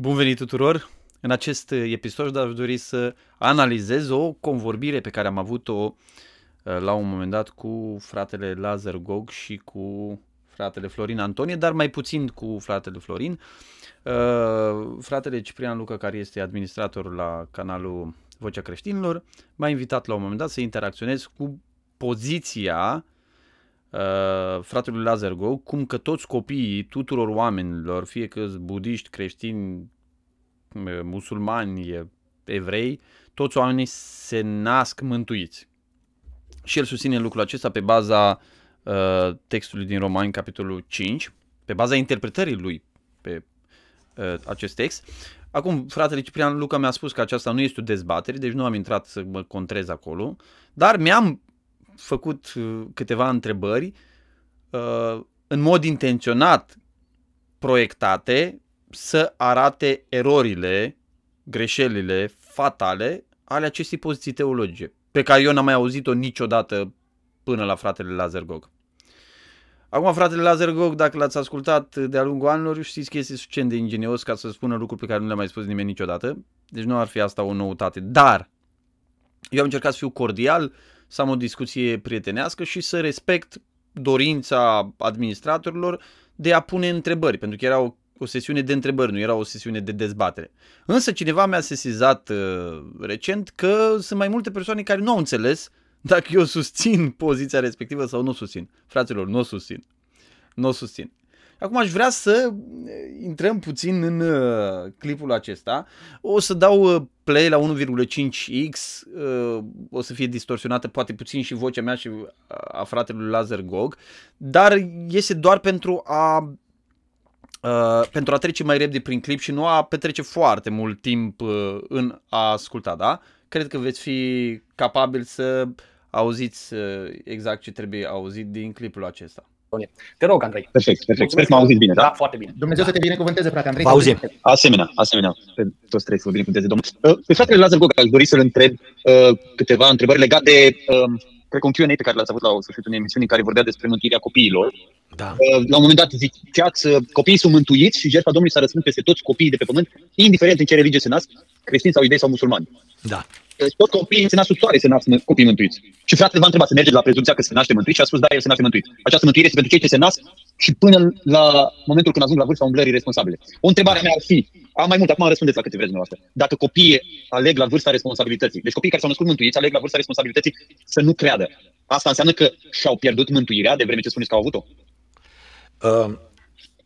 Bun venit tuturor! În acest episod aș dori să analizez o convorbire pe care am avut-o uh, la un moment dat cu fratele Lazar Gog și cu fratele Florin Antonie, dar mai puțin cu fratele Florin. Uh, fratele Ciprian Luca, care este administrator la canalul Vocea Creștinilor, m-a invitat la un moment dat să interacționez cu poziția uh, uh, fratelui Lazar Go, cum că toți copiii tuturor oamenilor, fie că budiști, creștini, uh, musulmani, evrei, toți oamenii se nasc mântuiți. Și el susține lucrul acesta pe baza uh, textului din Romani, capitolul 5, pe baza interpretării lui pe uh, acest text. Acum, fratele Ciprian Luca mi-a spus că aceasta nu este o dezbatere, deci nu am intrat să mă contrez acolo, dar mi-am făcut uh, câteva întrebări uh, în mod intenționat proiectate să arate erorile, greșelile fatale ale acestei poziții teologice, pe care eu n-am mai auzit-o niciodată până la fratele Lazar Gog. Acum, fratele Lazar Gog, dacă l-ați ascultat de-a lungul anilor, știți că este suficient de ingenios ca să spună lucruri pe care nu le-a mai spus nimeni niciodată. Deci nu ar fi asta o noutate. Dar eu am încercat să fiu cordial, uh, să am o discuție prietenească și să respect dorința administratorilor de a pune întrebări, pentru că era o, o sesiune de întrebări, nu era o sesiune de dezbatere. Însă cineva mi-a sesizat uh, recent că sunt mai multe persoane care nu au înțeles dacă eu susțin poziția respectivă sau nu susțin. Fraților, nu o susțin. Nu o susțin. Acum aș vrea să uh, intrăm puțin în uh, clipul acesta. O să dau uh, play la 1,5x, o să fie distorsionată poate puțin și vocea mea și a fratelui Lazar Gog, dar este doar pentru a Uh, pentru a trece mai repede prin clip și nu a petrece foarte mult timp uh, în a asculta, da? Cred că veți fi capabil să auziți uh, exact ce trebuie auzit din clipul acesta. Te rog, Andrei. Perfect, perfect. Sper că m-au auzit bine, da? Da, foarte bine. Dumnezeu da. să te binecuvânteze, frate Andrei. Vă auzim. Asemenea, asemenea. Pe toți trei să vă binecuvânteze, domnul. Uh, pe fratele Lazar Goga, aș dori să-l întreb uh, câteva întrebări legate de, Uh, cred că un Q&A pe care l-ați avut la sfârșitul unei emisiuni în care vorbea despre nutirea copiilor da. La un moment dat ziceați, copiii sunt mântuiți și jertfa Domnului s-a răspândit peste toți copiii de pe pământ, indiferent în ce religie se nasc, creștini sau idei sau musulmani. Da. Tot copiii se nasc soare, se nasc copii mântuiți. Și fratele v-a întrebat să mergeți la prezumția că se naște mântuit și a spus, da, el se naște mântuit. Această mântuire este pentru cei ce se nasc și până la momentul când ajung la vârsta umblării responsabile. O întrebare mea ar fi, am mai mult, acum răspundeți la câte vreți dumneavoastră. Dacă copiii aleg la vârsta responsabilității, deci copiii care s-au născut mântuiți aleg la vârsta responsabilității să nu creadă. Asta înseamnă că și-au pierdut mântuirea de vreme ce spuneți că au avut-o? Ehm,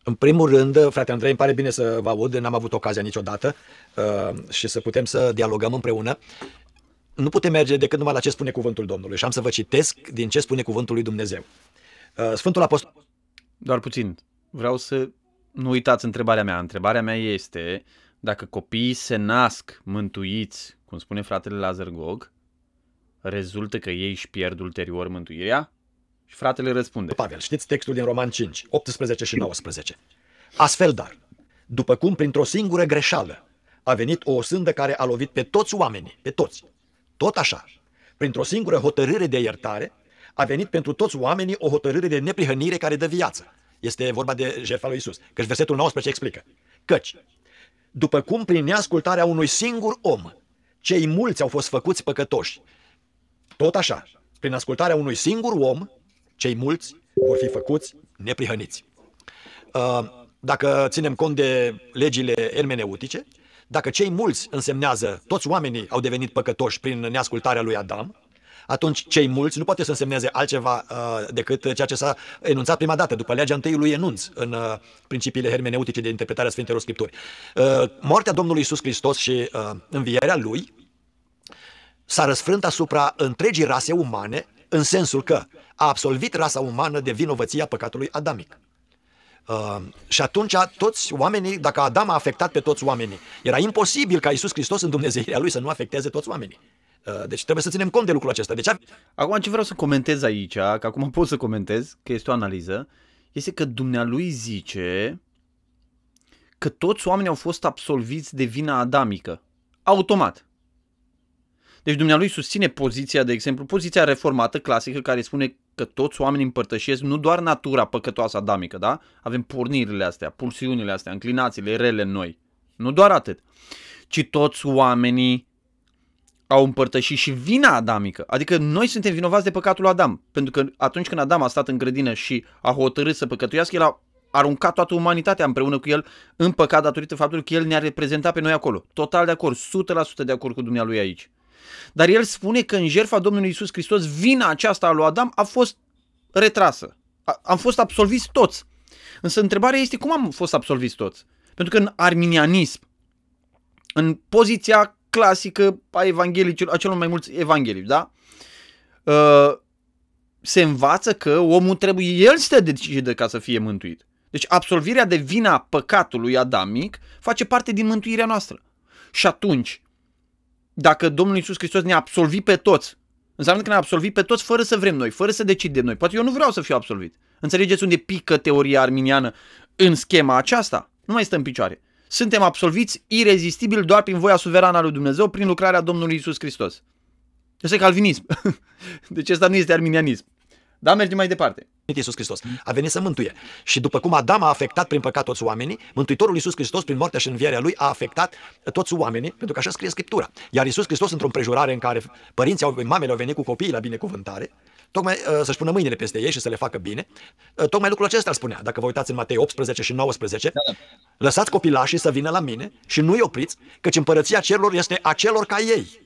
în primul rând, frate Andrei, îmi pare bine să vă aud, n-am avut ocazia niciodată ehm, și să putem să dialogăm împreună. Nu putem merge decât numai la ce spune cuvântul Domnului și am să vă citesc din ce spune cuvântul lui Dumnezeu. Ehm, Sfântul Apostol... Doar puțin, vreau să nu uitați întrebarea mea. Întrebarea mea este dacă copiii se nasc mântuiți, cum spune fratele Lazar Gog, rezultă că ei își pierd ulterior mântuirea? Și fratele răspunde. Pavel, știți textul din Roman 5, 18 și 19. Astfel dar, după cum printr-o singură greșeală a venit o osândă care a lovit pe toți oamenii, pe toți, tot așa, printr-o singură hotărâre de iertare, a venit pentru toți oamenii o hotărâre de neprihănire care dă viață. Este vorba de jertfa lui Isus. Căci versetul 19 explică. Căci, după cum prin neascultarea unui singur om, cei mulți au fost făcuți păcătoși. Tot așa, prin ascultarea unui singur om, cei mulți vor fi făcuți neprihăniți. Uh, dacă ținem cont de legile ermeneutice, dacă cei mulți însemnează toți oamenii au devenit păcătoși prin neascultarea lui Adam, atunci cei mulți nu poate să însemneze altceva uh, decât ceea ce s-a enunțat prima dată, după legea întâi lui Enunț, în uh, principiile hermeneutice de interpretare a Sfintelor Scripturi. Uh, moartea Domnului Isus Hristos și uh, învierea Lui s-a răsfrânt asupra întregii rase umane în sensul că a absolvit rasa umană de vinovăția păcatului adamic. Uh, și atunci toți oamenii, dacă Adam a afectat pe toți oamenii, era imposibil ca Isus Hristos în Dumnezeirea lui să nu afecteze toți oamenii. Uh, deci trebuie să ținem cont de lucrul acesta. Deci, a... acum ce vreau să comentez aici, că acum pot să comentez, că este o analiză, este că dumnealui zice că toți oamenii au fost absolviți de vina adamică. Automat. Deci dumnealui susține poziția, de exemplu, poziția reformată clasică care spune că toți oamenii împărtășesc nu doar natura păcătoasă adamică, da? Avem pornirile astea, pulsiunile astea, înclinațiile rele în noi. Nu doar atât, ci toți oamenii au împărtășit și vina adamică. Adică noi suntem vinovați de păcatul lui Adam. Pentru că atunci când Adam a stat în grădină și a hotărât să păcătuiască, el a aruncat toată umanitatea împreună cu el în păcat datorită faptului că el ne-a reprezentat pe noi acolo. Total de acord, 100% de acord cu dumnealui aici. Dar el spune că în jertfa Domnului Isus Hristos vina aceasta a lui Adam a fost retrasă. A, am fost absolviți toți. Însă întrebarea este cum am fost absolviți toți? Pentru că în arminianism, în poziția clasică a evanghelicilor, a celor mai mulți evanghelici, da? Ă, se învață că omul trebuie, el să decide ca să fie mântuit. Deci absolvirea de vina păcatului adamic face parte din mântuirea noastră. Și atunci, dacă Domnul Iisus Hristos ne-a absolvit pe toți, înseamnă că ne-a absolvit pe toți fără să vrem noi, fără să decidem noi. Poate eu nu vreau să fiu absolvit. Înțelegeți unde pică teoria arminiană în schema aceasta? Nu mai stă în picioare. Suntem absolviți irezistibil doar prin voia suverană a lui Dumnezeu, prin lucrarea Domnului Iisus Hristos. Este calvinism. Deci asta nu este arminianism. Da, mergem mai departe. Iisus Hristos a venit să mântuie. Și după cum Adam a afectat prin păcat toți oamenii, Mântuitorul Iisus Hristos, prin moartea și învierea lui, a afectat toți oamenii, pentru că așa scrie Scriptura. Iar Iisus Hristos, într-o împrejurare în care părinții, au, mamele au venit cu copiii la binecuvântare, tocmai uh, să-și pună mâinile peste ei și să le facă bine, uh, tocmai lucrul acesta îl spunea. Dacă vă uitați în Matei 18 și 19, da. lăsați copilașii să vină la mine și nu-i opriți, căci împărăția cerurilor este a celor ca ei.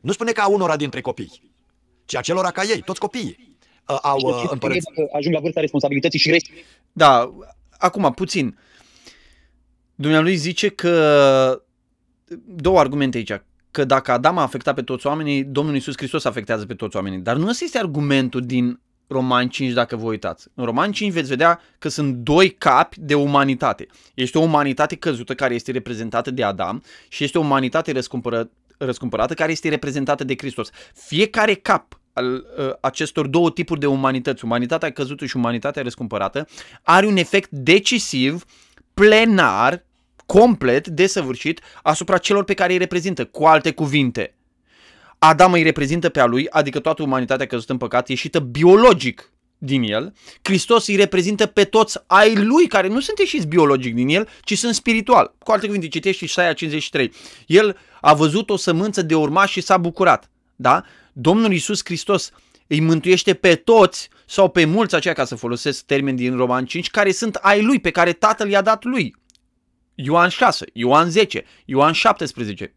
Nu spune că unora dintre copii, ci a celor ca ei, toți copiii. Uh, au adică uh, împărățit. Ajung la vârsta responsabilității și restul. Da, acum puțin. Dumnealui zice că două argumente aici că dacă Adam a afectat pe toți oamenii, Domnul Iisus Hristos afectează pe toți oamenii. Dar nu ăsta este argumentul din Roman 5, dacă vă uitați. În Roman 5 veți vedea că sunt doi capi de umanitate. Este o umanitate căzută care este reprezentată de Adam și este o umanitate răscumpără, răscumpărată care este reprezentată de Hristos. Fiecare cap al uh, acestor două tipuri de umanități, umanitatea căzută și umanitatea răscumpărată, are un efect decisiv, plenar, complet desăvârșit asupra celor pe care îi reprezintă. Cu alte cuvinte, Adam îi reprezintă pe a lui, adică toată umanitatea căzută în păcat, ieșită biologic din el. Hristos îi reprezintă pe toți ai lui, care nu sunt ieșiți biologic din el, ci sunt spiritual. Cu alte cuvinte, citești Isaia 53. El a văzut o sămânță de urmași și s-a bucurat da? Domnul Iisus Hristos îi mântuiește pe toți sau pe mulți aceia, ca să folosesc termen din Roman 5, care sunt ai lui, pe care tatăl i-a dat lui. Ioan 6, Ioan 10, Ioan 17.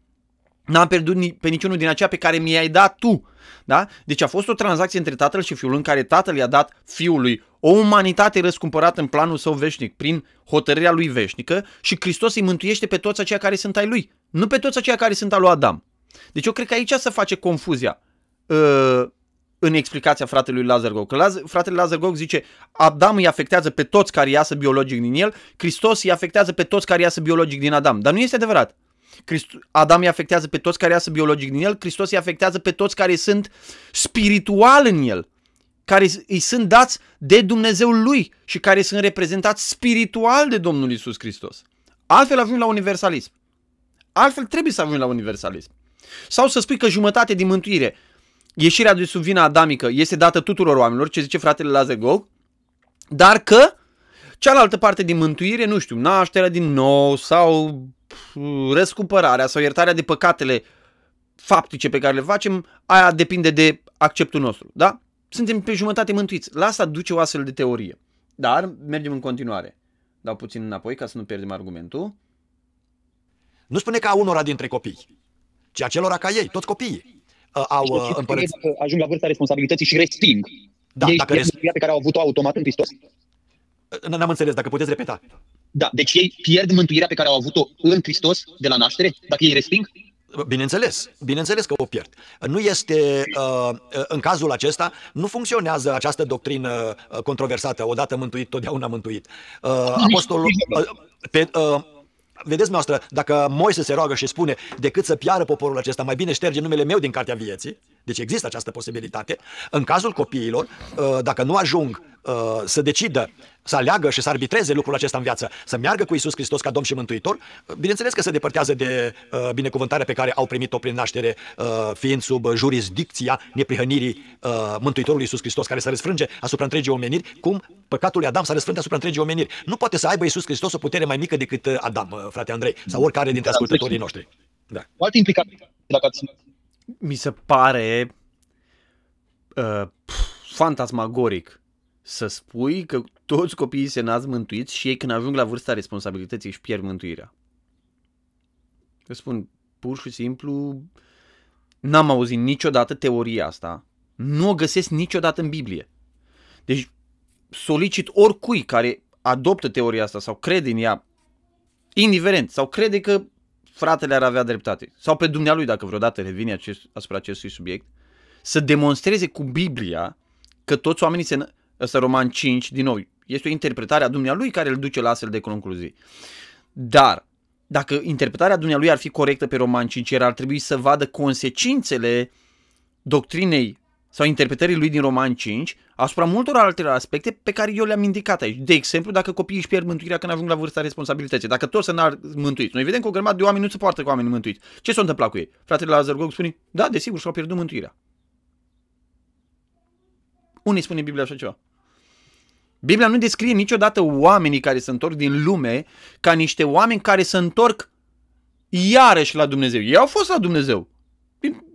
N-am pierdut pe niciunul din aceea pe care mi-ai dat tu. Da? Deci a fost o tranzacție între tatăl și fiul în care tatăl i-a dat fiului o umanitate răscumpărată în planul său veșnic prin hotărârea lui veșnică și Hristos îi mântuiește pe toți aceia care sunt ai lui, nu pe toți aceia care sunt al lui Adam. Deci eu cred că aici se face confuzia uh, în explicația fratelui Lazar Că Fratele fratele Gog zice Adam îi afectează pe toți care iasă biologic din el, Hristos îi afectează pe toți care iasă biologic din Adam. Dar nu este adevărat. Adam îi afectează pe toți care iasă biologic din el, Hristos îi afectează pe toți care sunt spiritual în el, care îi sunt dați de Dumnezeul lui și care sunt reprezentați spiritual de Domnul Isus Hristos. Altfel ajungi la universalism. Altfel trebuie să ajungi la universalism. Sau să spui că jumătate din mântuire, ieșirea de sub vina adamică, este dată tuturor oamenilor, ce zice fratele Lazar Gog, dar că cealaltă parte din mântuire, nu știu, nașterea din nou sau răscumpărarea sau iertarea de păcatele faptice pe care le facem, aia depinde de acceptul nostru, da? Suntem pe jumătate mântuiți. La asta duce o astfel de teorie. Dar mergem în continuare. Dau puțin înapoi ca să nu pierdem argumentul. Nu spune că unora dintre copii, ci acelora ca ei, toți copiii, uh, au deci, uh, Ajung la vârsta responsabilității și resping. Da, ei dacă res... pe care au avut-o automat în Hristos. N-am înțeles, dacă puteți repeta. Da, deci ei pierd mântuirea pe care au avut-o în Hristos de la naștere, dacă ei resping? Bineînțeles, bineînțeles că o pierd. Nu este, uh, în cazul acesta, nu funcționează această doctrină uh, controversată, odată mântuit, totdeauna mântuit. Uh, apostolul, pe, Vedeți, noastră, dacă Moise se roagă și spune decât să piară poporul acesta, mai bine șterge numele meu din cartea vieții, deci există această posibilitate. În cazul copiilor, uh, dacă nu ajung uh, să decidă, să aleagă și să arbitreze lucrul acesta în viață, să meargă cu Isus Hristos ca Domn și Mântuitor, uh, bineînțeles că se depărtează de binecuvântarea pe care au primit-o prin naștere, fiind sub jurisdicția neprihănirii Mântuitorului Isus Hristos, care se răsfrânge asupra întregii omeniri, cum păcatul lui Adam s-a răsfrânge asupra întregii omeniri. Nu poate să aibă Isus Hristos o putere mai mică decât Adam, frate Andrei, sau oricare dintre exact. ascultătorii noștri. Da. Poate implica, dacă ați mi se pare uh, fantasmagoric să spui că toți copiii se nasc mântuiți și ei când ajung la vârsta responsabilității își pierd mântuirea. Eu spun pur și simplu, n-am auzit niciodată teoria asta, nu o găsesc niciodată în Biblie. Deci solicit oricui care adoptă teoria asta sau crede în ea, indiferent, sau crede că fratele ar avea dreptate, sau pe dumnealui dacă vreodată revine acest, asupra acestui subiect, să demonstreze cu Biblia că toți oamenii se... Ăsta Roman 5, din nou, este o interpretare a dumnealui care îl duce la astfel de concluzii. Dar, dacă interpretarea dumnealui ar fi corectă pe Roman 5, el ar trebui să vadă consecințele doctrinei sau interpretării lui din Roman 5 asupra multor alte aspecte pe care eu le-am indicat aici. De exemplu, dacă copiii își pierd mântuirea când ajung la vârsta responsabilității, dacă toți să n-ar mântuiți. Noi vedem că o grămadă de oameni nu se poartă cu oameni mântuiți. Ce s-a întâmplat cu ei? Fratele la Zărgog spune, da, desigur, și-au pierdut mântuirea. Unii spune Biblia așa ceva. Biblia nu descrie niciodată oamenii care se întorc din lume ca niște oameni care se întorc iarăși la Dumnezeu. Ei au fost la Dumnezeu.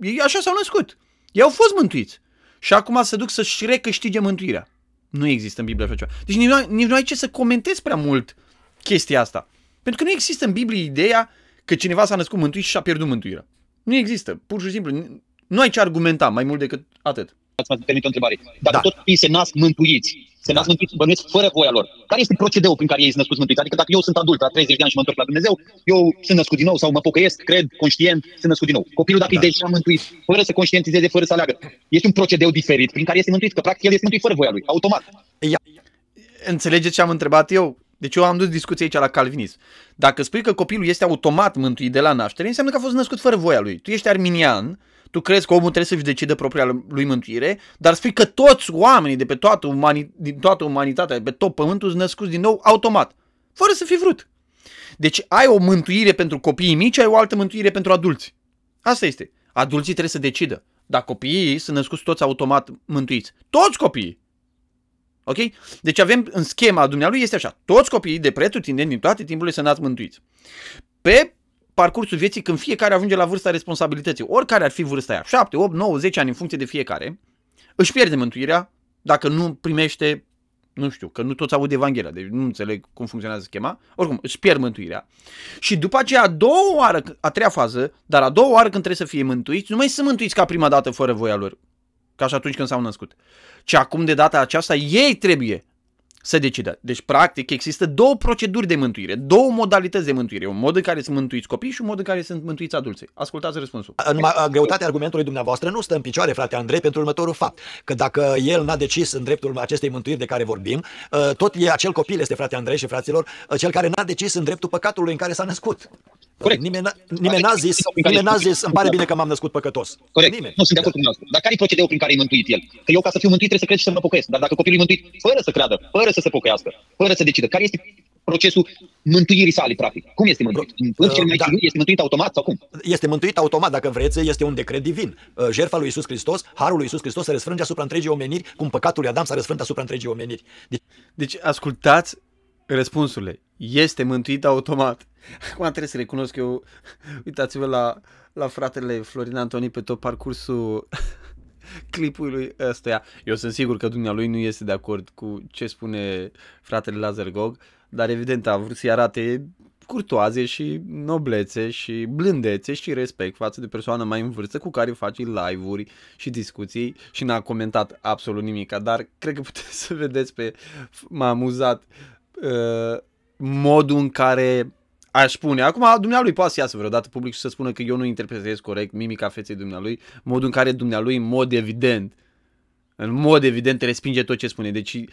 Ei așa s-au născut. Ei au fost mântuiți și acum se duc să-și recâștige mântuirea. Nu există în Biblie așa ceva. Deci nici nu, ai, nici nu ai ce să comentezi prea mult chestia asta. Pentru că nu există în Biblie ideea că cineva s-a născut mântuit și a pierdut mântuirea. Nu există. Pur și simplu, nu ai ce argumenta mai mult decât atât ați permit o întrebare. Dacă da. ei se nasc mântuiți, se nasc da. mântuiți, bănuiesc fără voia lor, care este procedeul prin care ei sunt născuți mântuiți? Adică dacă eu sunt adult la 30 de ani și mă întorc la Dumnezeu, eu sunt născut din nou sau mă pocăiesc, cred, conștient, sunt născut din nou. Copilul dacă da. e deja mântuit, fără să conștientizeze, fără să aleagă, este un procedeu diferit prin care este mântuit, că practic el este mântuit fără voia lui, automat. Ia. Înțelegeți ce am întrebat eu? Deci eu am dus discuția aici la calvinism. Dacă spui că copilul este automat mântuit de la naștere, înseamnă că a fost născut fără voia lui. Tu ești arminian, tu crezi că omul trebuie să-și decide propria lui mântuire, dar spui că toți oamenii de pe toată, umani, din toată umanitatea, de pe tot pământul, sunt născuți din nou automat, fără să fi vrut. Deci ai o mântuire pentru copiii mici, ai o altă mântuire pentru adulți. Asta este. Adulții trebuie să decidă. Dar copiii sunt născuți toți automat mântuiți. Toți copiii. Ok? Deci avem în schema dumnealui este așa. Toți copiii de pretutindeni din toate timpurile sunt nați mântuiți. Pe parcursul vieții când fiecare ajunge la vârsta responsabilității, oricare ar fi vârsta aia, 7, 8, 9, 10 ani în funcție de fiecare, își pierde mântuirea dacă nu primește, nu știu, că nu toți aud Evanghelia, deci nu înțeleg cum funcționează schema, oricum își pierd mântuirea. Și după aceea, a doua oară, a treia fază, dar a doua oară când trebuie să fie mântuiți, nu mai sunt mântuiți ca prima dată fără voia lor, ca și atunci când s-au născut, ci acum de data aceasta ei trebuie să decidă. Deci, practic, există două proceduri de mântuire, două modalități de mântuire. Un mod în care sunt mântuiți copii și un mod în care sunt mântuiți adulții. Ascultați răspunsul. În greutatea argumentului dumneavoastră nu stă în picioare, frate Andrei, pentru următorul fapt. Că dacă el n-a decis în dreptul acestei mântuiri de care vorbim, ă, tot e acel copil este, frate Andrei și fraților, ă, cel care n-a decis în dreptul păcatului în care s-a născut. Corect. Nimeni, adică nimeni n-a zis, nimeni n-a zis, îmi pare bine că m-am născut păcătos. Corect. Nimeni. Nu sunt de acord cu dumneavoastră. Dar care e procedeul prin care e mântuit el? Că eu ca să fiu mântuit trebuie să cred și să mă pocăiesc. Dar dacă copilul e mântuit fără să creadă, fără să se pocăiască, fără să decidă, care este procesul mântuirii sale, practic. Cum este mântuit? În cel uh, mai da. este mântuit automat sau cum? Este mântuit automat, dacă vreți, este un decret divin. Uh, Jerfa lui Isus Hristos, harul lui Isus Hristos se răsfrânge asupra întregii omeniri, cum păcatul lui Adam s-a răsfrânt asupra întregii omeniri. Deci, deci ascultați răspunsurile. Este mântuit automat. Acum trebuie să recunosc că eu, uitați-vă la, la fratele Florin Antoni pe tot parcursul clipului ăsta. Eu sunt sigur că dumnealui nu este de acord cu ce spune fratele Lazar Gog, dar evident a vrut să-i arate curtoaze și noblețe și blândețe și respect față de persoană mai în vârstă cu care faci live-uri și discuții și n-a comentat absolut nimic, dar cred că puteți să vedeți pe m-a amuzat uh, modul în care aș spune. Acum, dumnealui poate să iasă vreodată public și să spună că eu nu interpretez corect mimica feței dumnealui, modul în care dumnealui, în mod evident, în mod evident respinge tot ce spune. Deci, uh,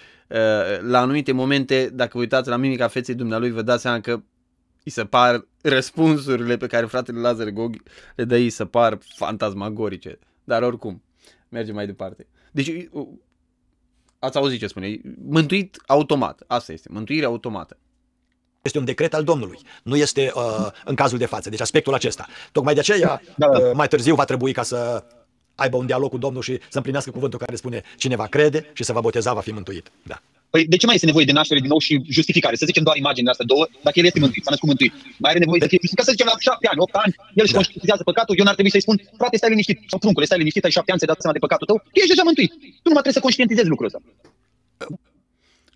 la anumite momente, dacă uitați la mimica feței dumnealui, vă dați seama că îi se par răspunsurile pe care fratele Lazar Gog le dă, îi se par fantasmagorice. Dar oricum, mergem mai departe. Deci, uh, ați auzit ce spune, mântuit automat, asta este, mântuire automată este un decret al Domnului, nu este uh, în cazul de față. Deci aspectul acesta. Tocmai de aceea, da, da. da. Uh, mai târziu va trebui ca să aibă un dialog cu Domnul și să împlinească cuvântul care spune cineva crede și să va boteza, va fi mântuit. Da. Păi de ce mai este nevoie de naștere din nou și justificare? Să zicem doar imaginea asta două, dacă el este mântuit, s-a născut mântuit. Mai are nevoie de... să fie justificat, să zicem la șapte ani, opt ani, el își da. conștientizează păcatul, eu n-ar trebui să-i spun, frate, stai liniștit, sau pruncule, stai liniștit, ai șapte ani, să-i dat seama de păcatul tău, ești deja mântuit. Tu nu mai trebuie să conștientizezi lucrul ăsta.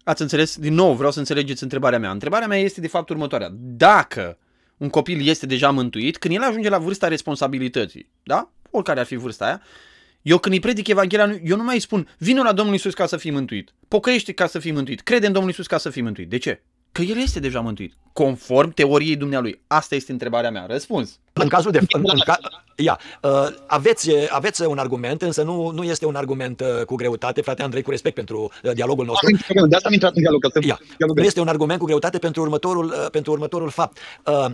Ați înțeles? Din nou vreau să înțelegeți întrebarea mea. Întrebarea mea este de fapt următoarea. Dacă un copil este deja mântuit, când el ajunge la vârsta responsabilității, da? Oricare ar fi vârsta aia, eu când îi predic Evanghelia, eu nu mai spun, vină la Domnul Isus ca să fii mântuit, pocăiește ca să fii mântuit, crede în Domnul Isus ca să fii mântuit. De ce? că el este deja mântuit, conform teoriei dumnealui? Asta este întrebarea mea. Răspuns. În cazul de... În, în ca, exact. ia, uh, aveți, uh, aveți un argument, însă nu, nu este un argument uh, cu greutate, frate Andrei, cu respect pentru dialogul nostru. de asta am intrat în dialog. Ia, nu este un argument cu greutate pentru următorul, pentru următorul fapt. Uh,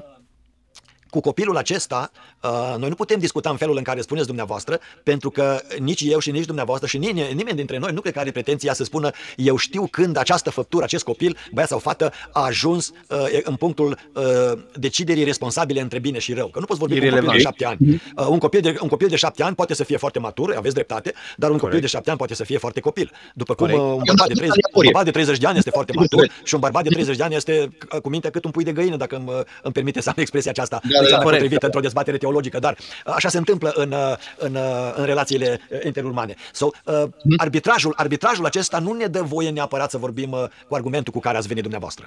cu copilul acesta, uh, noi nu putem discuta în felul în care spuneți dumneavoastră, pentru că nici eu și nici dumneavoastră și nimeni, nimeni dintre noi nu cred că are pretenția să spună eu știu când această făptură, acest copil, băiat sau fată, a ajuns uh, în punctul uh, deciderii responsabile între bine și rău. Că nu poți vorbi cu un copil de șapte ani. Un copil de, un copil de șapte ani poate să fie foarte matur, aveți dreptate, dar un Corect. copil de șapte ani poate să fie foarte copil. După cum un bărbat, de 30, un bărbat de 30 de ani este foarte matur și un bărbat de 30 de ani este cu mintea cât un pui de găină, dacă îmi, îmi permite să am expresia aceasta. Da, da, aici corect. potrivită într-o dezbatere teologică, dar uh, așa se întâmplă în, uh, în, uh, în relațiile interumane. So, uh, mhm. arbitrajul, arbitrajul acesta nu ne dă voie neapărat să vorbim uh, cu argumentul cu care ați venit dumneavoastră.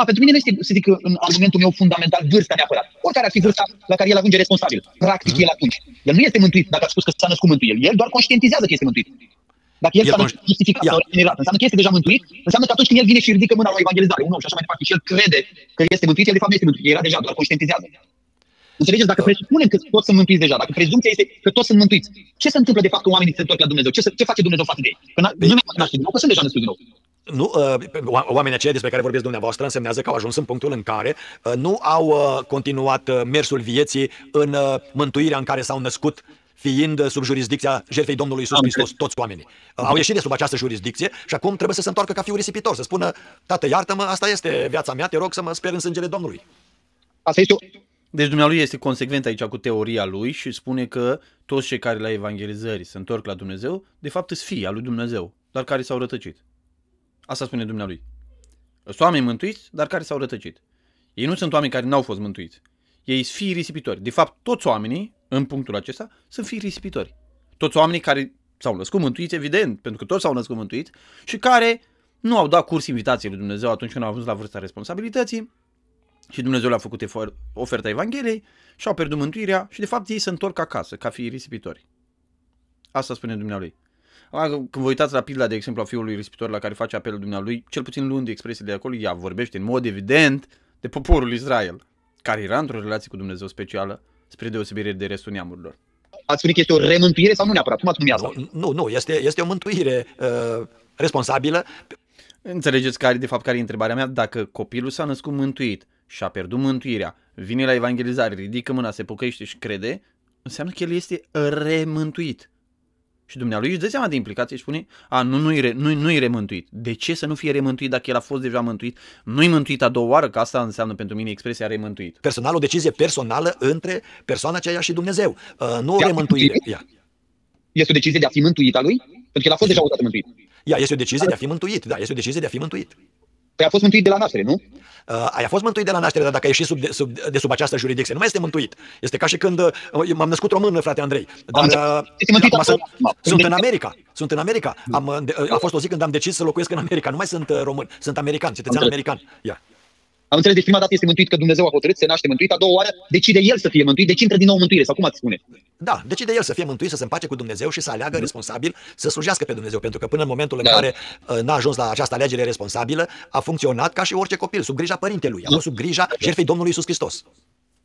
A, pentru mine nu este, să zic, în argumentul meu fundamental vârsta neapărat. Oricare ar fi vârsta la care el ajunge responsabil. Practic, mm. el atunci. El nu este mântuit dacă a spus că s-a născut mântuit. El, el doar conștientizează că este mântuit. Dacă el, el s-a conști... justificat yeah. sau regenerat, înseamnă că este deja mântuit, înseamnă că atunci când el vine și ridică mâna la o evangelizare, un om și așa mai departe, și el crede că este mântuit, el de fapt nu este mântuit, era deja, doar conștientizează. Înțelegeți? Dacă da. presupunem că toți sunt mântuiți deja, dacă prezumția este că toți sunt mântuiți, ce se întâmplă de fapt că oamenii se întorc la Dumnezeu? Ce, se, ce face Dumnezeu față de ei? Că nu ne mai naște din nou, că sunt deja născuți din nou. Nu, uh, oamenii aceia despre care vorbesc dumneavoastră însemnează că au ajuns în punctul în care uh, nu au uh, continuat mersul vieții în mântuirea în care s-au născut fiind sub jurisdicția jertfei Domnului Isus Hristos, toți oamenii. Au ieșit de sub această jurisdicție și acum trebuie să se întoarcă ca fiul risipitor, să spună, tată, iartă-mă, asta este viața mea, te rog să mă sper în sângele Domnului. Asta este o deci dumnealui este consecvent aici cu teoria lui și spune că toți cei care la evangelizări se întorc la Dumnezeu, de fapt sunt fii al lui Dumnezeu, dar care s-au rătăcit. Asta spune dumnealui. Sunt oameni mântuiți, dar care s-au rătăcit. Ei nu sunt oameni care n-au fost mântuiți. Ei sunt fii risipitori. De fapt, toți oamenii, în punctul acesta, sunt fii risipitori. Toți oamenii care s-au născut mântuiți, evident, pentru că toți s-au născut mântuiți și care nu au dat curs invitației lui Dumnezeu atunci când au ajuns la vârsta responsabilității, și Dumnezeu le-a făcut oferta Evangheliei și au pierdut mântuirea și de fapt ei se întorc acasă ca fii risipitori. Asta spune Dumnealui. Când vă uitați la pildă, de exemplu, a fiului risipitor la care face apelul Dumnealui, cel puțin luând expresiile de acolo, ea vorbește în mod evident de poporul Israel, care era într-o relație cu Dumnezeu specială, spre deosebire de restul neamurilor. Ați spune că este o remântuire sau nu neapărat? Cum ați spune asta? Nu, nu, nu este, este o mântuire uh, responsabilă. Înțelegeți care, de fapt, care e întrebarea mea? Dacă copilul s-a născut mântuit, și-a pierdut mântuirea, vine la evangelizare, ridică mâna, se pocăiește și crede, înseamnă că el este remântuit. Și dumnealui își dă seama de implicație și spune, a, nu, nu-i, re, nu-i, nu-i remântuit. De ce să nu fie remântuit dacă el a fost deja mântuit? Nu-i mântuit a doua oară, că asta înseamnă pentru mine expresia remântuit. Personal, o decizie personală între persoana aceea și Dumnezeu. Uh, nu o remântuire. Ia. Este o decizie de a fi mântuit a lui? Pentru că el a fost deja o dată mântuit. Ia, este o decizie de a fi mântuit, da, este o decizie de a fi mântuit. Păi a fost mântuit de la naștere, nu? Uh, ai a fost mântuit de la naștere, dar dacă ai ieșit sub, de, sub, de sub această jurisdicție, nu mai este mântuit. Este ca și când uh, m-am născut român, frate Andrei. Dar uh, acum sunt, sunt în America. Sunt în America. Am, uh, uh, a fost o zi când am decis să locuiesc în America. Nu mai sunt uh, român, sunt american, cetățean american. Yeah. Am înțeles, deci prima dată este mântuit că Dumnezeu a hotărât, se naște mântuit, a doua oară decide el să fie mântuit, deci intră din nou mântuire, sau cum ați spune? Da, decide el să fie mântuit, să se împace cu Dumnezeu și să aleagă da. responsabil, să slujească pe Dumnezeu, pentru că până în momentul în da. care uh, n-a ajuns la această alegere responsabilă, a funcționat ca și orice copil, sub grija părintelui, a fost sub grija da. jertfei Domnului Iisus Hristos.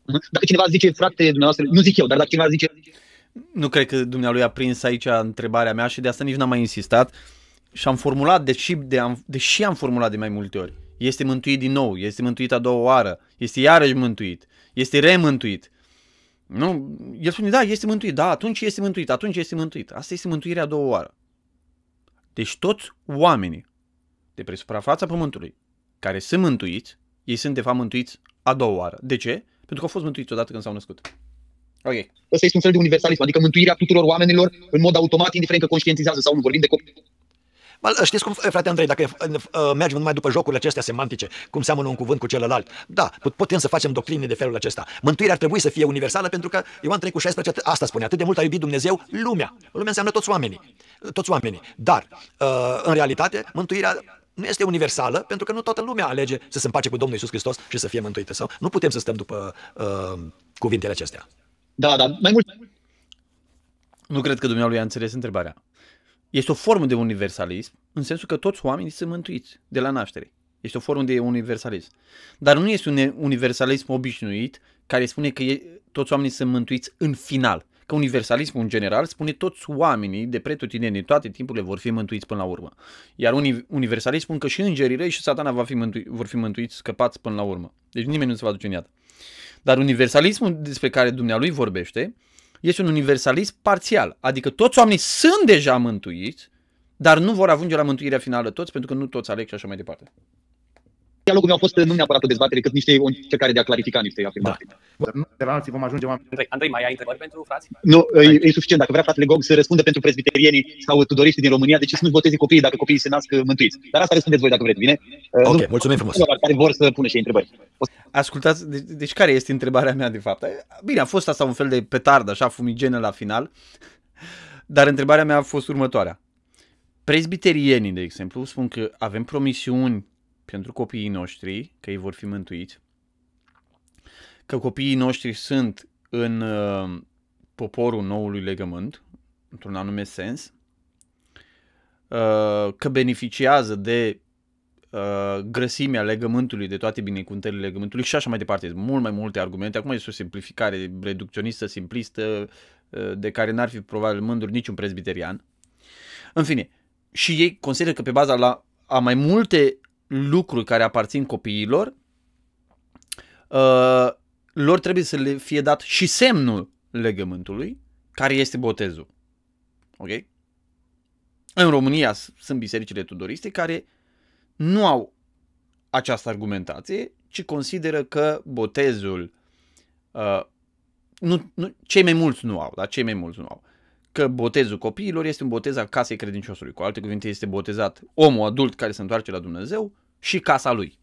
Mhm. Dacă cineva zice, frate, dumneavoastră, nu zic eu, dar dacă cineva zice... Nu cred că dumnealui a prins aici întrebarea mea și de asta nici n-am mai insistat și am formulat, deși, de am, deși am formulat de mai multe ori este mântuit din nou, este mântuit a doua oară, este iarăși mântuit, este remântuit. Nu? El spune, da, este mântuit, da, atunci este mântuit, atunci este mântuit. Asta este mântuirea a doua oară. Deci toți oamenii de pe suprafața pământului care sunt mântuiți, ei sunt de fapt mântuiți a doua oară. De ce? Pentru că au fost mântuiți odată când s-au născut. Ok. Ăsta este un fel de universalism, adică mântuirea tuturor oamenilor în mod automat, indiferent că conștientizează sau nu. Vorbim de copii Știți cum, eh, frate Andrei, dacă eh, eh, mergem numai după jocurile acestea semantice, cum seamănă un cuvânt cu celălalt, da, putem să facem doctrine de felul acesta. Mântuirea ar trebui să fie universală pentru că Ioan 3 cu 16 asta spune, atât de mult a iubit Dumnezeu lumea. Lumea înseamnă toți oamenii. Toți oamenii. Dar, în realitate, mântuirea nu este universală, pentru că nu toată lumea alege să se împace cu Domnul Isus Hristos și să fie mântuită. Sau nu putem să stăm după uh, cuvintele acestea. Da, da, mai mult. Nu cred că dumnealui a înțeles întrebarea. Este o formă de universalism, în sensul că toți oamenii sunt mântuiți de la naștere. Este o formă de universalism. Dar nu este un universalism obișnuit care spune că e, toți oamenii sunt mântuiți în final. Că universalismul în general spune toți oamenii de pretutindeni din toate timpurile vor fi mântuiți până la urmă. Iar unii universalism spun că și îngerii răi și satana va fi mântui, vor fi mântuiți scăpați până la urmă. Deci nimeni nu se va duce în iad. Dar universalismul despre care dumnealui vorbește este un universalist parțial, adică toți oamenii sunt deja mântuiți, dar nu vor ajunge la mântuirea finală toți, pentru că nu toți aleg și așa mai departe dialogul meu a fost nu neapărat o dezbatere, cât niște o încercare de a clarifica niște da. afirmații. Da. Nu, vom ajunge Andrei, Andrei, mai ai întrebări pentru frații? Nu, e, e, suficient. Dacă vrea fratele Gog să răspundă pentru presbiterienii sau tudoriștii din România, de deci ce să nu voteze copiii dacă copiii se nasc mântuiți? Dar asta răspundeți voi dacă vreți, bine? Ok, nu, mulțumim frumos. Care vor să pună și întrebări. Ascultați, deci, deci care este întrebarea mea de fapt? Bine, a fost asta un fel de petard, așa, fumigenă la final, dar întrebarea mea a fost următoarea. Prezbiterienii, de exemplu, spun că avem promisiuni pentru copiii noștri, că ei vor fi mântuiți, că copiii noștri sunt în uh, poporul noului legământ, într-un anume sens, uh, că beneficiază de uh, grăsimea legământului, de toate binecuvântările legământului și așa mai departe. Mult mai multe argumente. Acum este o simplificare reducționistă, simplistă, de care n-ar fi probabil mândru niciun prezbiterian. În fine, și ei consideră că pe baza la a mai multe lucruri care aparțin copiilor, uh, lor trebuie să le fie dat și semnul legământului, care este botezul. Ok? În România sunt bisericile tudoriste care nu au această argumentație, ci consideră că botezul uh, nu, nu, cei mai mulți nu au, da? Cei mai mulți nu au că botezul copiilor este un botez al casei credinciosului. Cu alte cuvinte, este botezat omul adult care se întoarce la Dumnezeu și casa lui.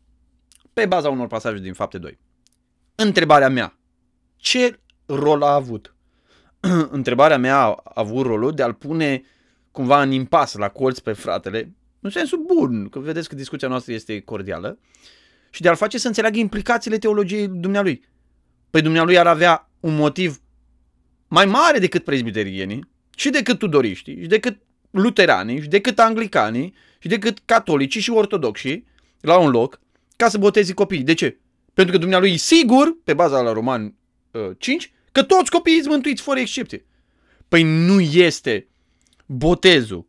Pe baza unor pasaje din fapte 2. Întrebarea mea. Ce rol a avut? Întrebarea mea a avut rolul de a-l pune cumva în impas la colț pe fratele, în sensul bun, că vedeți că discuția noastră este cordială, și de a-l face să înțeleagă implicațiile teologiei dumnealui. Păi dumnealui ar avea un motiv mai mare decât prezbiterienii și decât tudoriștii, și decât luteranii, și decât anglicanii, și decât catolicii și ortodoxii la un loc ca să botezi copiii. De ce? Pentru că dumnealui e sigur, pe baza la Roman uh, 5, că toți copiii sunt mântuiți fără excepție. Păi nu este botezul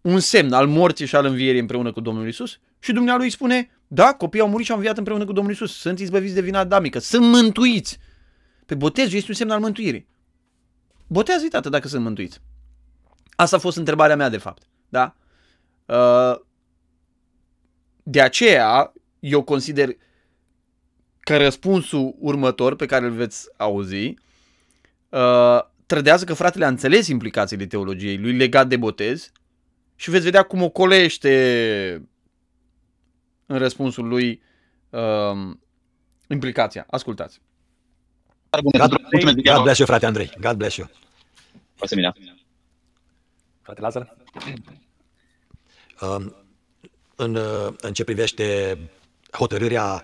un semn al morții și al învierii împreună cu Domnul Isus? Și dumnealui spune, da, copiii au murit și au înviat împreună cu Domnul Isus, sunt izbăviți de vina damică, sunt mântuiți. Pe păi botezul este un semn al mântuirii botează tată dacă sunt mântuiți. Asta a fost întrebarea mea de fapt. Da? Uh, de aceea eu consider că răspunsul următor pe care îl veți auzi uh, trădează că fratele a înțeles implicațiile teologiei lui legat de botez și veți vedea cum o colește în răspunsul lui uh, implicația. Ascultați. Seara bună God, Mulțumesc, God bless you, frate Andrei. God bless you. Asemenea. Frate Lazar? Um, în, în ce privește hotărârea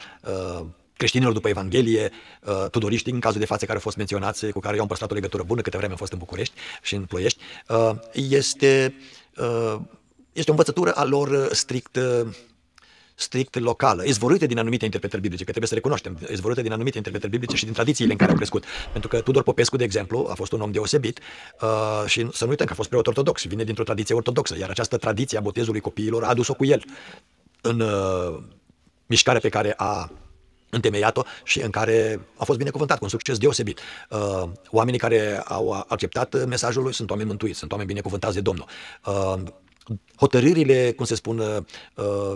uh, creștinilor după Evanghelie, uh, tudoriști în cazul de față care au fost menționați, cu care eu am păstrat o legătură bună, câte vreme am fost în București și în Ploiești, uh, este, uh, este o învățătură a lor strict uh, strict locală, izvorâte din anumite interpretări biblice, că trebuie să recunoaștem, izvorâte din anumite interpretări biblice și din tradițiile în care au crescut. Pentru că Tudor Popescu, de exemplu, a fost un om deosebit uh, și să nu uităm că a fost preot ortodox și vine dintr-o tradiție ortodoxă, iar această tradiție a botezului copiilor a adus-o cu el în uh, mișcarea pe care a întemeiat-o și în care a fost binecuvântat cu un succes deosebit. Uh, oamenii care au acceptat mesajul lui sunt oameni mântuiți, sunt oameni binecuvântați de Domnul. Uh, hotărârile, cum se spun, uh,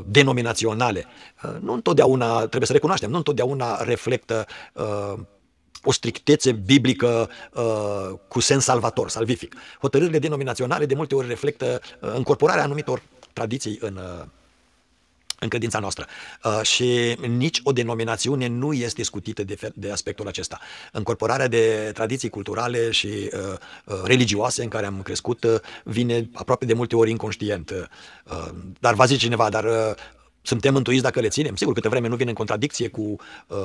denominaționale, uh, nu întotdeauna, trebuie să recunoaștem, nu întotdeauna reflectă uh, o strictețe biblică uh, cu sens salvator, salvific. Hotărârile denominaționale de multe ori reflectă uh, încorporarea anumitor tradiții în, în credința noastră. Uh, și nici o denominațiune nu este scutită de, fel, de aspectul acesta. Încorporarea de tradiții culturale și uh, uh religioase în care am crescut uh, vine aproape de multe ori inconștient. Uh, dar va zice cineva, dar suntem mântuiți dacă le ținem? Sigur, câte vreme nu vine în contradicție cu uh,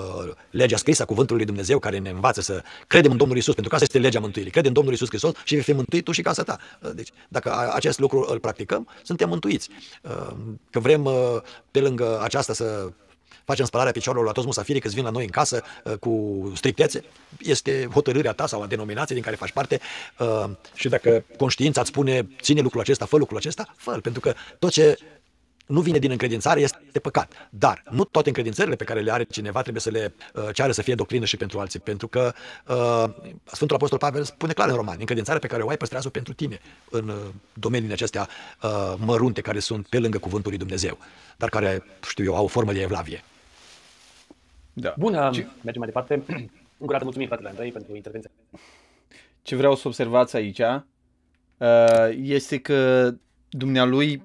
legea scrisă, a lui Dumnezeu, care ne învață să credem în Domnul Isus, pentru că asta este legea mântuirii. Credem în Domnul Isus Hristos și vei fi mântuit tu și casa ta. Uh, deci, dacă acest lucru îl practicăm, suntem mântuiți. Uh, că vrem, uh, pe lângă aceasta, să facem spălarea picioarelor la toți musafirii câți vin la noi în casă uh, cu strictețe, este hotărârea ta sau a denominației din care faci parte uh, și dacă conștiința îți spune ține lucrul acesta, fă lucrul acesta, fă pentru că tot ce nu vine din încredințare, este păcat. Dar nu toate încredințările pe care le are cineva trebuie să le uh, ceară să fie doctrină și pentru alții, pentru că uh, Sfântul Apostol Pavel spune clar în Romani, încredințarea pe care o ai păstrează pentru tine în uh, domeniile acestea uh, mărunte care sunt pe lângă cuvântul lui Dumnezeu, dar care, știu eu, au o formă de evlavie. Da. Bună, Ce... mergem mai departe. Încă o dată mulțumim fratele Andrei pentru intervenție. Ce vreau să observați aici uh, este că dumnealui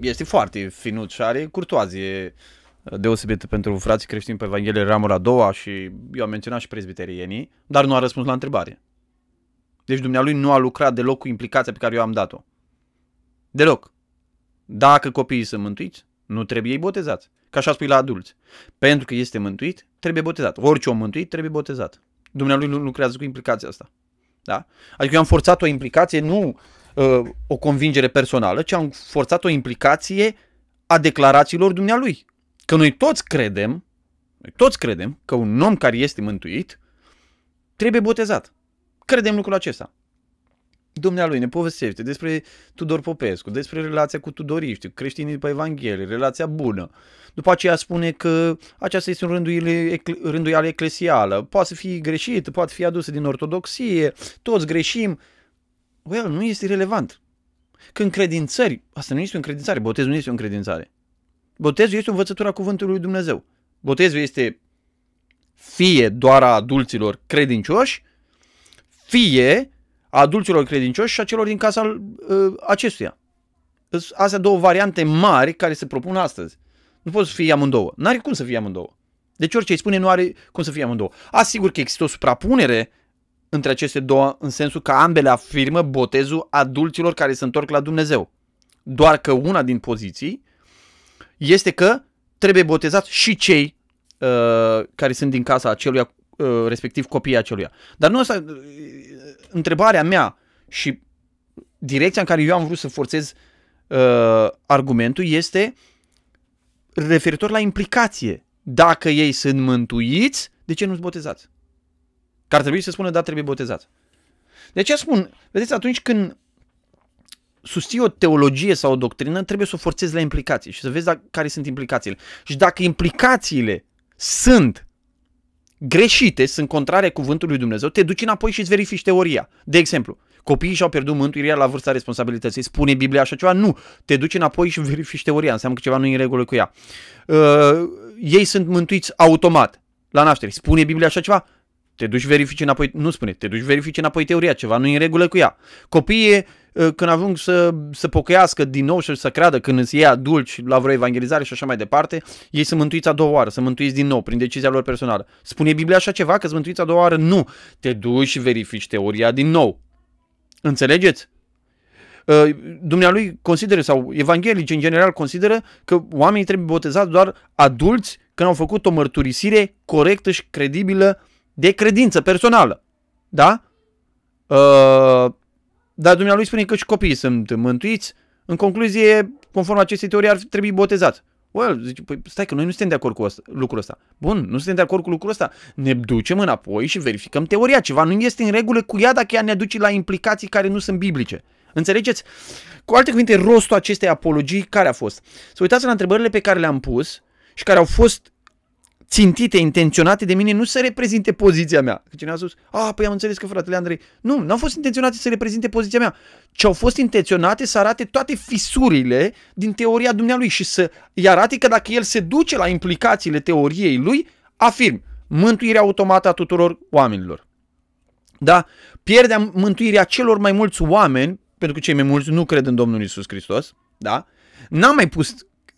este foarte finut și are curtoazie uh, deosebită pentru frații creștini pe Evanghelie Ramura a doua și eu am menționat și prezbiterienii, dar nu a răspuns la întrebare. Deci dumnealui nu a lucrat deloc cu implicația pe care eu am dat-o. Deloc. Dacă copiii sunt mântuiți, nu trebuie ei botezați. Ca așa spui la adulți. Pentru că este mântuit, trebuie botezat. Orice om mântuit trebuie botezat. Dumnealui nu lucrează cu implicația asta. Da? Adică eu am forțat o implicație, nu uh, o convingere personală, ci am forțat o implicație a declarațiilor dumnealui. Că noi toți credem, noi toți credem că un om care este mântuit trebuie botezat. Credem lucrul acesta. Dumnealui ne povestește despre Tudor Popescu, despre relația cu tudoriști, creștinii după Evanghelie, relația bună. După aceea spune că aceasta este un rânduială eclesială. Poate să fie poate fi adusă din ortodoxie, toți greșim, well, nu este relevant. Când credințări, asta nu este o încredințare, botezul nu este o încredințare. Botezul este o învățătură a cuvântului lui Dumnezeu. Botezul este fie doar a adulților credincioși, fie a adulților credincioși și a celor din casa uh, acestuia. Astea două variante mari care se propun astăzi. Nu poți să fie amândouă. N-are cum să fie amândouă. Deci orice îi spune nu are cum să fie amândouă. Asigur că există o suprapunere între aceste două, în sensul că ambele afirmă botezul adulților care se întorc la Dumnezeu. Doar că una din poziții este că trebuie botezat și cei uh, care sunt din casa aceluia, uh, respectiv copiii aceluia. Dar nu asta, uh, întrebarea mea și direcția în care eu am vrut să forțez uh, argumentul este referitor la implicație. Dacă ei sunt mântuiți, de ce nu-ți botezați? Că ar trebui să spună, da, trebuie botezat. De aceea spun, vedeți, atunci când susții o teologie sau o doctrină, trebuie să o forțezi la implicații și să vezi dacă, care sunt implicațiile. Și dacă implicațiile sunt greșite, sunt contrare cuvântului Dumnezeu, te duci înapoi și îți verifici teoria. De exemplu, copiii și-au pierdut mântuirea la vârsta responsabilității. Spune Biblia așa ceva? Nu. Te duci înapoi și verifici teoria. Înseamnă că ceva nu e în regulă cu ea. Uh, ei sunt mântuiți automat la naștere. Spune Biblia așa ceva? Te duci verifici înapoi, nu spune, te duci verifici înapoi teoria, ceva nu e în regulă cu ea. Copiii, ă, când ajung să, să pocăiască din nou și să creadă când îți ia dulci la vreo evanghelizare și așa mai departe, ei sunt mântuiți a doua oară, sunt mântuiți din nou prin decizia lor personală. Spune Biblia așa ceva că sunt mântuiți a doua oară? Nu. Te duci și verifici teoria din nou. Înțelegeți? Ă, dumnealui consideră, sau evanghelici în general consideră că oamenii trebuie botezați doar adulți când au făcut o mărturisire corectă și credibilă de credință personală. Da? Uh, dar dumnealui spune că și copiii sunt mântuiți. În concluzie, conform acestei teorii, ar trebui botezat. Well, zice, păi stai că noi nu suntem de acord cu asta, lucrul ăsta. Bun, nu suntem de acord cu lucrul ăsta. Ne ducem înapoi și verificăm teoria. Ceva nu este în regulă cu ea dacă ea ne aduce la implicații care nu sunt biblice. Înțelegeți? Cu alte cuvinte, rostul acestei apologii care a fost? Să uitați la întrebările pe care le-am pus și care au fost țintite, intenționate de mine, nu să reprezinte poziția mea. Că cine a spus, a, păi am înțeles că fratele Andrei. Nu, nu au fost intenționate să reprezinte poziția mea, ci au fost intenționate să arate toate fisurile din teoria dumnealui și să îi arate că dacă el se duce la implicațiile teoriei lui, afirm, mântuirea automată a tuturor oamenilor. Da? Pierdea mântuirea celor mai mulți oameni, pentru că cei mai mulți nu cred în Domnul Isus Hristos, da? N-am mai pus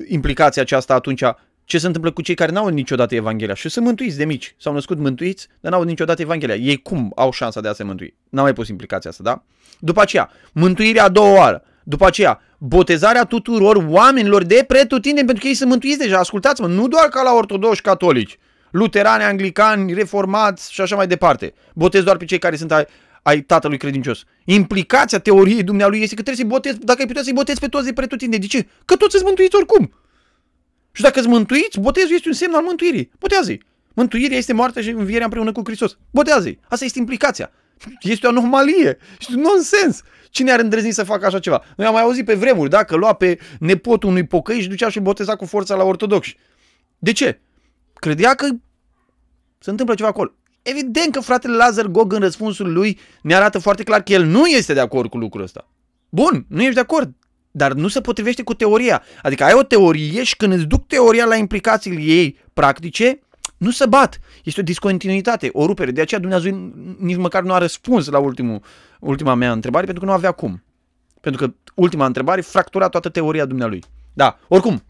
implicația aceasta atunci ce se întâmplă cu cei care n-au niciodată Evanghelia și sunt mântuiți de mici, s-au născut mântuiți, dar n-au niciodată Evanghelia. Ei cum au șansa de a se mântui? N-am mai pus implicația asta, da? După aceea, mântuirea a doua oară. După aceea, botezarea tuturor oamenilor de pretutindeni, pentru că ei sunt mântuiți deja, ascultați-mă, nu doar ca la ortodoși catolici, luterani, anglicani, reformați și așa mai departe. Botez doar pe cei care sunt ai, ai tatălui credincios. Implicația teoriei dumnealui este că trebuie să-i botezi, dacă ai putea să-i botezi pe toți de pretutindeni. De ce? Că toți sunt mântuiți oricum. Și dacă îți mântuiți, botezul este un semn al mântuirii. Botează-i. Mântuirea este moartea și învierea împreună cu Hristos. Botează-i. Asta este implicația. Este o anomalie. Este nonsens. Cine ar îndrăzni să facă așa ceva? Noi am mai auzit pe vremuri, dacă lua pe nepotul unui pocăi și ducea și boteza cu forța la ortodoxi. De ce? Credea că se întâmplă ceva acolo. Evident că fratele Lazar Gog în răspunsul lui ne arată foarte clar că el nu este de acord cu lucrul ăsta. Bun, nu ești de acord dar nu se potrivește cu teoria. Adică ai o teorie și când îți duc teoria la implicațiile ei practice, nu se bat. Este o discontinuitate, o rupere. De aceea Dumnezeu nici măcar nu a răspuns la ultimul, ultima mea întrebare, pentru că nu avea cum. Pentru că ultima întrebare fractura toată teoria Dumnealui. Da, oricum,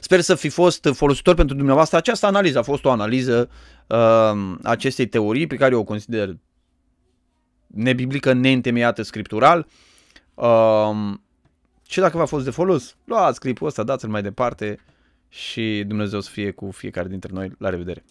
sper să fi fost folositor pentru dumneavoastră. Această analiză a fost o analiză uh, acestei teorii pe care eu o consider nebiblică, neîntemeiată scriptural. Uh, și dacă v-a fost de folos, luați clipul ăsta, dați-l mai departe și Dumnezeu să fie cu fiecare dintre noi. La revedere!